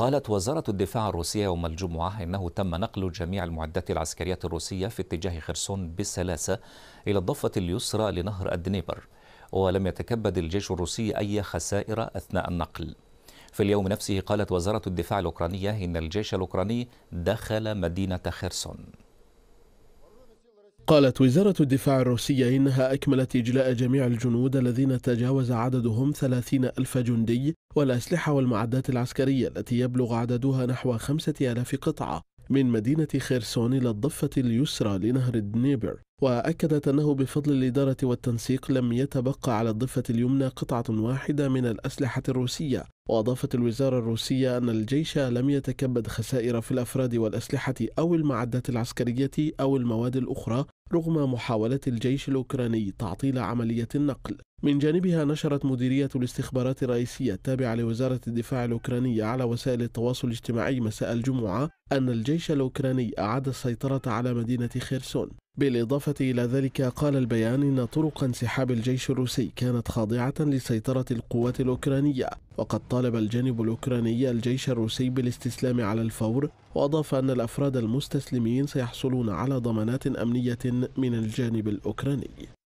قالت وزارة الدفاع الروسية يوم الجمعة إنه تم نقل جميع المعدات العسكرية الروسية في اتجاه خرسون بسلاسة إلى الضفة اليسرى لنهر الدنيبر ولم يتكبد الجيش الروسي أي خسائر أثناء النقل في اليوم نفسه قالت وزارة الدفاع الأوكرانية إن الجيش الأوكراني دخل مدينة خرسون قالت وزارة الدفاع الروسية إنها أكملت إجلاء جميع الجنود الذين تجاوز عددهم 30 ألف جندي والأسلحة والمعدات العسكرية التي يبلغ عددها نحو 5000 قطعة من مدينة خيرسون إلى الضفة اليسرى لنهر الدنيبر وأكدت أنه بفضل الإدارة والتنسيق لم يتبقى على الضفة اليمنى قطعة واحدة من الأسلحة الروسية وأضافت الوزارة الروسية أن الجيش لم يتكبد خسائر في الأفراد والأسلحة أو المعدات العسكرية أو المواد الأخرى رغم محاولة الجيش الأوكراني تعطيل عملية النقل من جانبها نشرت مديرية الاستخبارات الرئيسية التابعة لوزارة الدفاع الأوكرانية على وسائل التواصل الاجتماعي مساء الجمعة أن الجيش الأوكراني أعاد السيطرة على مدينة خيرسون بالإضافة إلى ذلك قال البيان إن طرق انسحاب الجيش الروسي كانت خاضعة لسيطرة القوات الأوكرانية وقد طالب الجانب الأوكراني الجيش الروسي بالاستسلام على الفور وأضاف أن الأفراد المستسلمين سيحصلون على ضمانات أمنية من الجانب الأوكراني